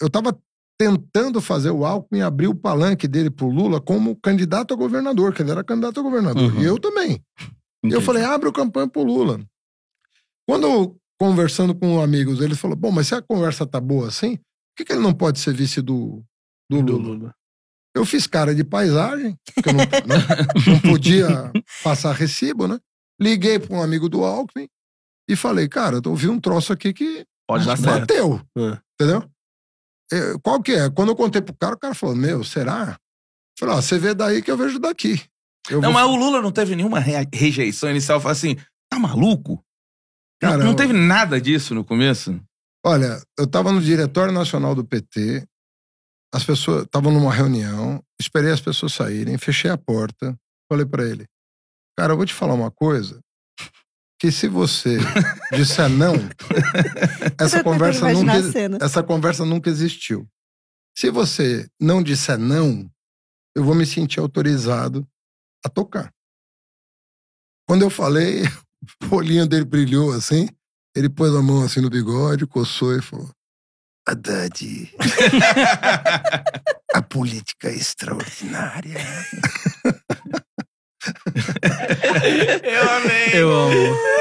Eu estava tentando fazer o Alckmin abrir o palanque dele pro Lula como candidato a governador, que ele era candidato a governador. Uhum. E eu também. Entendi. Eu falei, abre o campanha pro Lula. Quando conversando com amigos, ele falou, bom, mas se a conversa tá boa assim, por que, que ele não pode ser vice do, do, do Lula? Eu fiz cara de paisagem, porque eu não, né, não podia passar recibo, né? Liguei para um amigo do Alckmin e falei, cara, eu ouvi um troço aqui que pode dar bateu, certo. É. entendeu? É, qual que é? Quando eu contei pro cara, o cara falou: Meu, será? Eu falei: Ó, ah, você vê daí que eu vejo daqui. Eu não, vou... mas o Lula não teve nenhuma rejeição inicial. Falei assim: Tá maluco? Cara, não, não teve nada disso no começo? Olha, eu tava no Diretório Nacional do PT, as pessoas estavam numa reunião, esperei as pessoas saírem, fechei a porta, falei para ele: Cara, eu vou te falar uma coisa que se você disser não, essa conversa, nunca, essa conversa nunca existiu. Se você não disser não, eu vou me sentir autorizado a tocar. Quando eu falei, o olhinho dele brilhou assim, ele pôs a mão assim no bigode, coçou e falou: Haddad, a política é extraordinária. eu amei. Eu amo.